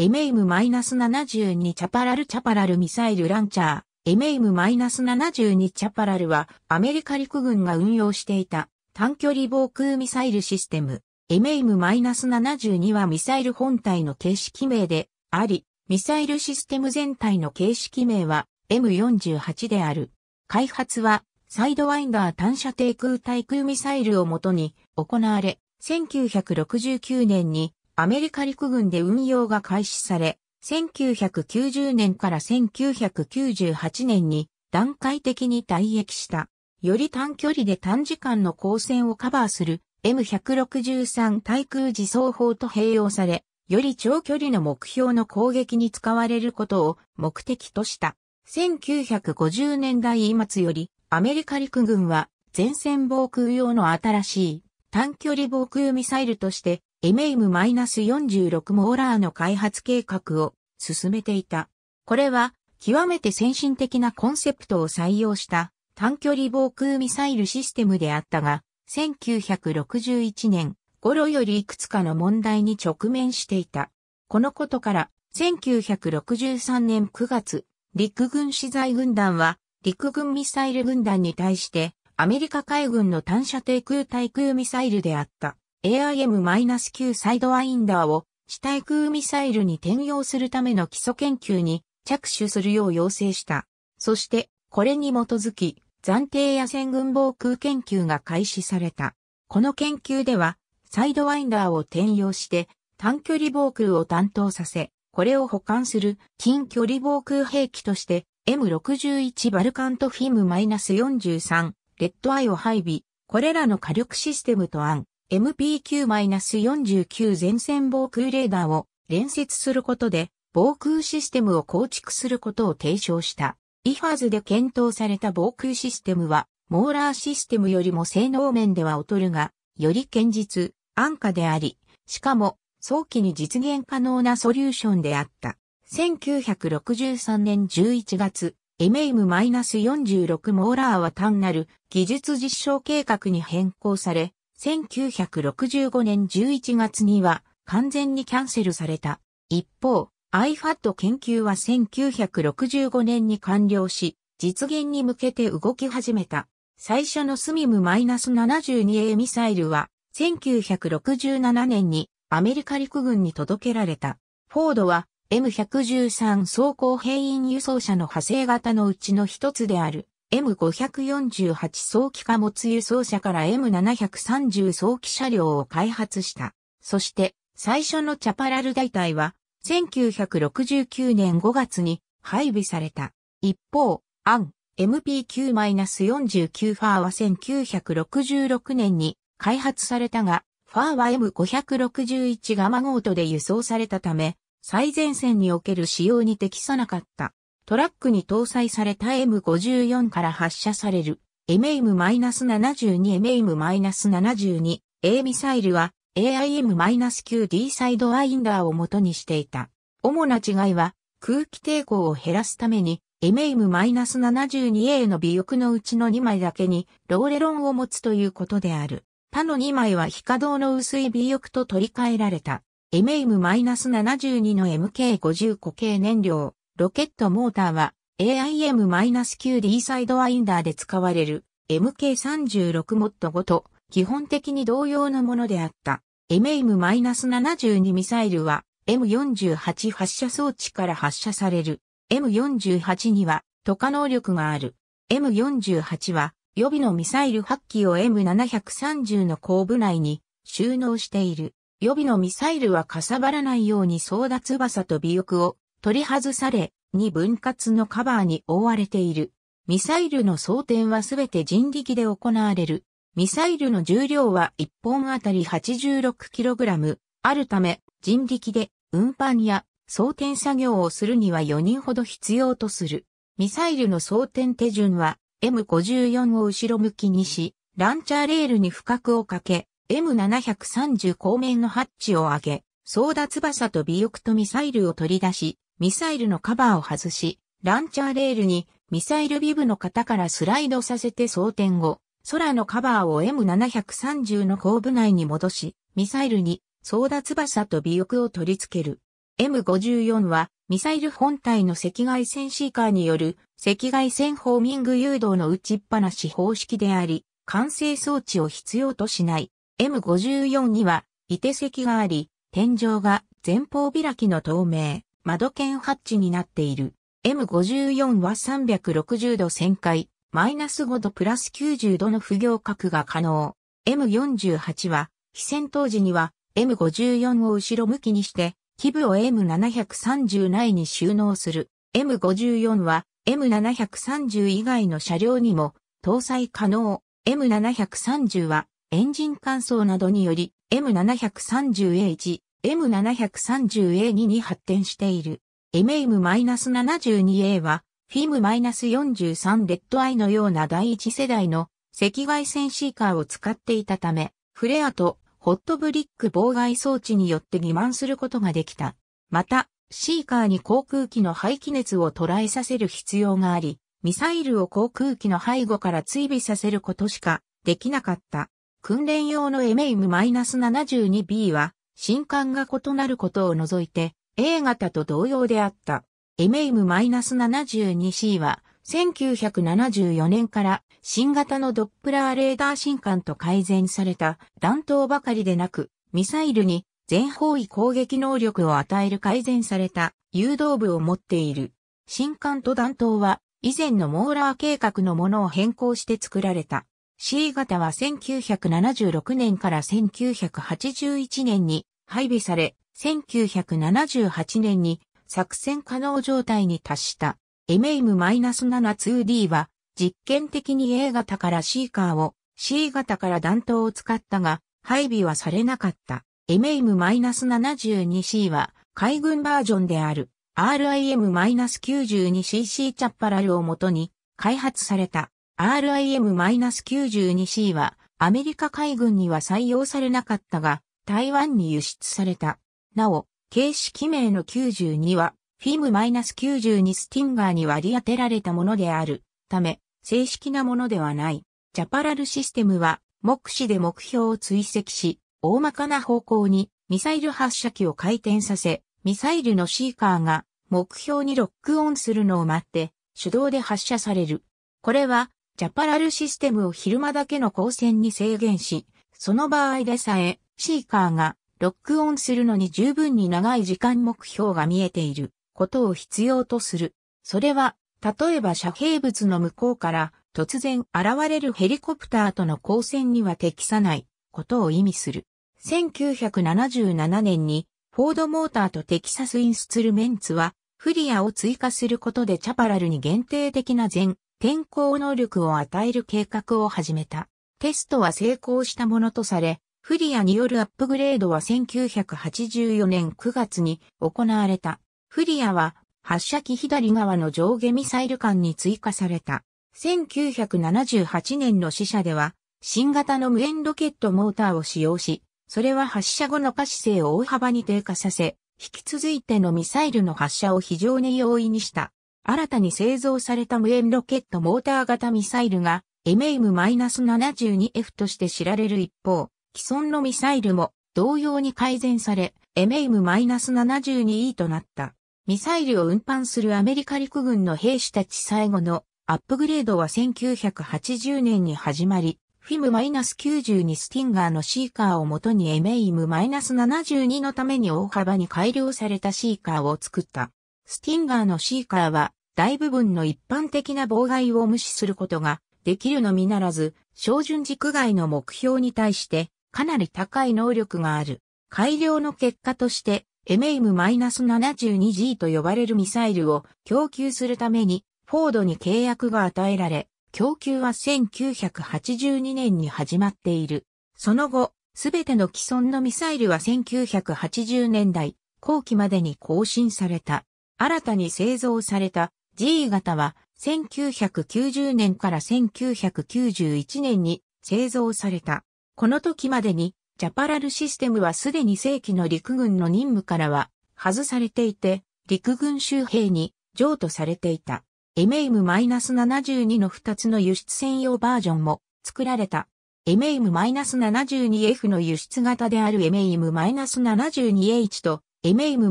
MM-72 チャパラルチャパラルミサイルランチャー、MM-72 チャパラルはアメリカ陸軍が運用していた短距離防空ミサイルシステム。MM-72 はミサイル本体の形式名であり、ミサイルシステム全体の形式名は M48 である。開発はサイドワインダー単射低空対空ミサイルをもとに行われ、1969年にアメリカ陸軍で運用が開始され、1990年から1998年に段階的に退役した。より短距離で短時間の光線をカバーする M163 対空自走砲と併用され、より長距離の目標の攻撃に使われることを目的とした。1950年代末よりアメリカ陸軍は前線防空用の新しい短距離防空ミサイルとして MM-46 モーラーの開発計画を進めていた。これは極めて先進的なコンセプトを採用した短距離防空ミサイルシステムであったが、1961年頃よりいくつかの問題に直面していた。このことから、1963年9月、陸軍資材軍団は、陸軍ミサイル軍団に対して、アメリカ海軍の単射低空対空ミサイルであった。AIM-9 サイドワインダーを地対空ミサイルに転用するための基礎研究に着手するよう要請した。そして、これに基づき、暫定野戦軍防空研究が開始された。この研究では、サイドワインダーを転用して、短距離防空を担当させ、これを保管する近距離防空兵器として、M61 バルカントフィム -43、レッドアイを配備、これらの火力システムと案、MPQ-49 前線防空レーダーを連接することで防空システムを構築することを提唱した。イファーズで検討された防空システムは、モーラーシステムよりも性能面では劣るが、より堅実、安価であり、しかも早期に実現可能なソリューションであった。1963年11月、MM-46 モーラーは単なる技術実証計画に変更され、1965年11月には完全にキャンセルされた。一方、iPad 研究は1965年に完了し、実現に向けて動き始めた。最初のスミム -72A ミサイルは、1967年にアメリカ陸軍に届けられた。フォードは M113 装甲兵員輸送車の派生型のうちの一つである。M548 早期貨物輸送車から M730 早期車両を開発した。そして、最初のチャパラル大隊は、1969年5月に配備された。一方、アン MP9-49 ファーは1966年に開発されたが、ファーは M561 ガマゴートで輸送されたため、最前線における使用に適さなかった。トラックに搭載された M54 から発射される MM-72、MM-72、A ミサイルは AIM-9D サイドワインダーを元にしていた。主な違いは空気抵抗を減らすために MM-72A の尾翼のうちの2枚だけにローレロンを持つということである。他の2枚は非稼働の薄い尾翼と取り替えられた。MM-72 の m k 5固形燃料。ロケットモーターは AIM-9D サイドワインダーで使われる MK36 モッドごと基本的に同様のものであった。MAIM-72 ミサイルは M48 発射装置から発射される。M48 には渡過能力がある。M48 は予備のミサイル8機を M730 の後部内に収納している。予備のミサイルはかさばらないようにソ奪ダ翼と尾翼を取り外され、二分割のカバーに覆われている。ミサイルの装填はすべて人力で行われる。ミサイルの重量は1本あたり 86kg あるため、人力で運搬や装填作業をするには4人ほど必要とする。ミサイルの装填手順は M54 を後ろ向きにし、ランチャーレールに負荷をかけ、M730 後面のハッチを上げ、ソーダ翼と尾翼とミサイルを取り出し、ミサイルのカバーを外し、ランチャーレールにミサイルビブの型からスライドさせて装填後、空のカバーを M730 の後部内に戻し、ミサイルにソダ翼と尾翼を取り付ける。M54 はミサイル本体の赤外線シーカーによる赤外線ホーミング誘導の打ちっぱなし方式であり、完成装置を必要としない。M54 には、いて席があり、天井が前方開きの透明、窓剣ハッチになっている。M54 は360度旋回、マイナス5度プラス90度の不行角が可能。M48 は、非戦闘時には M54 を後ろ向きにして、基部を M730 内に収納する。M54 は M730 以外の車両にも搭載可能。M730 はエンジン乾燥などにより M730H M730A2 に発展している。MM-72A は、FIM-43 レッドアイのような第一世代の赤外線シーカーを使っていたため、フレアとホットブリック妨害装置によって欺瞞することができた。また、シーカーに航空機の排気熱を捉えさせる必要があり、ミサイルを航空機の背後から追尾させることしかできなかった。訓練用の MM-72B は新刊が異なることを除いて A 型と同様であった。MM-72C は1974年から新型のドップラーレーダー新艦と改善された弾頭ばかりでなくミサイルに全方位攻撃能力を与える改善された誘導部を持っている。新艦と弾頭は以前のモーラー計画のものを変更して作られた。C 型は1976年から1981年に配備され、1978年に作戦可能状態に達した MM-72D は実験的に A 型から C カーを C 型から弾頭を使ったが配備はされなかった MM-72C は海軍バージョンである RIM-92cc チャッパラルをもとに開発された RIM-92C はアメリカ海軍には採用されなかったが、台湾に輸出された。なお、形式名の92は、フィム -92 スティンガーに割り当てられたものであるため、正式なものではない。ジャパラルシステムは、目視で目標を追跡し、大まかな方向にミサイル発射機を回転させ、ミサイルのシーカーが目標にロックオンするのを待って、手動で発射される。これはジャパラルシステムを昼間だけの光線に制限し、その場合でさえ、シーカーがロックオンするのに十分に長い時間目標が見えていることを必要とする。それは、例えば遮蔽物の向こうから突然現れるヘリコプターとの光線には適さないことを意味する。1977年にフォードモーターとテキサスインスツルメンツはフリアを追加することでチャパラルに限定的な全天候能力を与える計画を始めた。テストは成功したものとされ、フリアによるアップグレードは1984年9月に行われた。フリアは発射機左側の上下ミサイル艦に追加された。1978年の試射では、新型の無煙ロケットモーターを使用し、それは発射後の可視性を大幅に低下させ、引き続いてのミサイルの発射を非常に容易にした。新たに製造された無縁ロケットモーター型ミサイルが MAM-72F として知られる一方、既存のミサイルも同様に改善され MAM-72E となった。ミサイルを運搬するアメリカ陸軍の兵士たち最後のアップグレードは1980年に始まり、フィム -92 スティンガーのシーカーをもとに MAM-72 のために大幅に改良されたシーカーを作った。スティンガーのシーカーは大部分の一般的な妨害を無視することができるのみならず、照準軸外の目標に対してかなり高い能力がある。改良の結果として、MM-72G と呼ばれるミサイルを供給するために、フォードに契約が与えられ、供給は1982年に始まっている。その後、すべての既存のミサイルは1980年代後期までに更新された。新たに製造された G 型は1990年から1991年に製造された。この時までにジャパラルシステムはすでに正規の陸軍の任務からは外されていて、陸軍周辺に譲渡されていた。エメイム -72 の2つの輸出専用バージョンも作られた。エメイム -72F の輸出型であるエメイム -72H とエメイム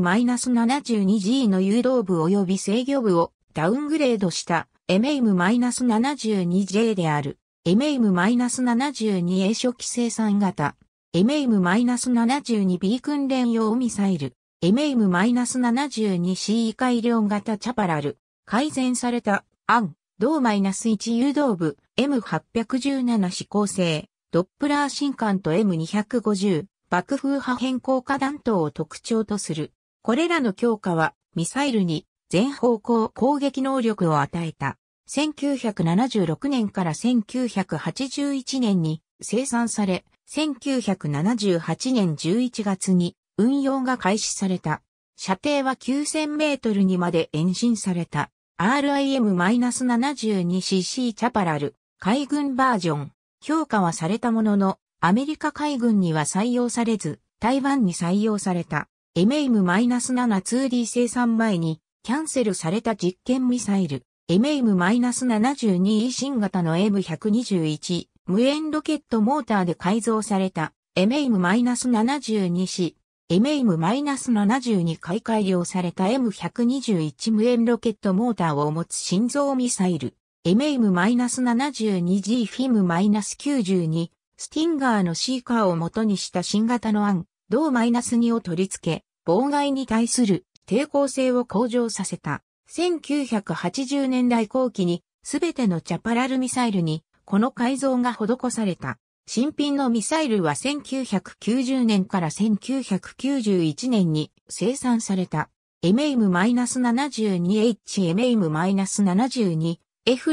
-72G の誘導部及び制御部をダウングレードした MM-72J である MM-72A 初期生産型 MM-72B 訓練用ミサイル MM-72C 改良型チャパラル改善されたアン同 -1 誘導部 M817 指向性ドップラー新艦と M250 爆風波変更化弾頭を特徴とする。これらの強化はミサイルに全方向攻撃能力を与えた。1976年から1981年に生産され、1978年11月に運用が開始された。射程は9000メートルにまで延伸された RIM-72cc チャパラル海軍バージョン。評価はされたものの、アメリカ海軍には採用されず、台湾に採用された MM-7 2D 生産前にキャンセルされた実験ミサイル、MM-72E 新型の M121 無縁ロケットモーターで改造された MM-72C、MM-72 回改良された M121 無縁ロケットモーターを持つ心臓ミサイル、MM-72G フィム -92、スティンガーのシーカーを元にした新型の案、同 -2 を取り付け、妨害に対する抵抗性を向上させた。1980年代後期にすべてのチャパラルミサイルにこの改造が施された。新品のミサイルは1990年から1991年に生産された。MAM-72H、MAM-72F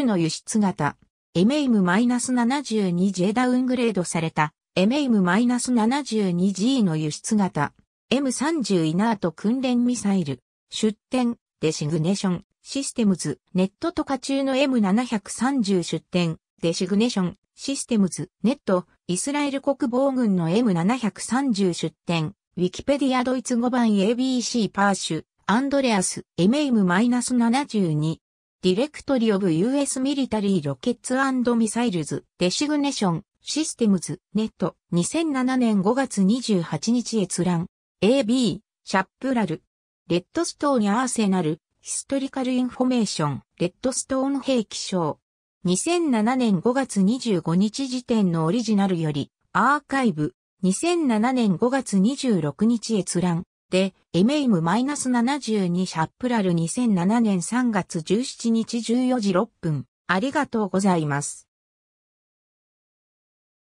の輸出型。MAM-72J ダウングレードされた。MAM-72G の輸出型。M30 イナート訓練ミサイル、出展、デシグネーション、システムズ、ネットとか中の M730 出展、デシグネーション、システムズ、ネット、イスラエル国防軍の M730 出展、ウィキペディアドイツ語版 ABC パーシュ、アンドレアス、MM-72、ディレクトリオブ US ミリタリーロケッツミサイルズ、デシグネーション、システムズ、ネット、2007年5月28日閲覧。AB、シャップラル。レッドストーンアーセナル、ヒストリカルインフォメーション、レッドストーン兵器賞。2007年5月25日時点のオリジナルより、アーカイブ、2007年5月26日閲覧、で、エメイム -72 シャップラル2007年3月17日14時6分、ありがとうございます。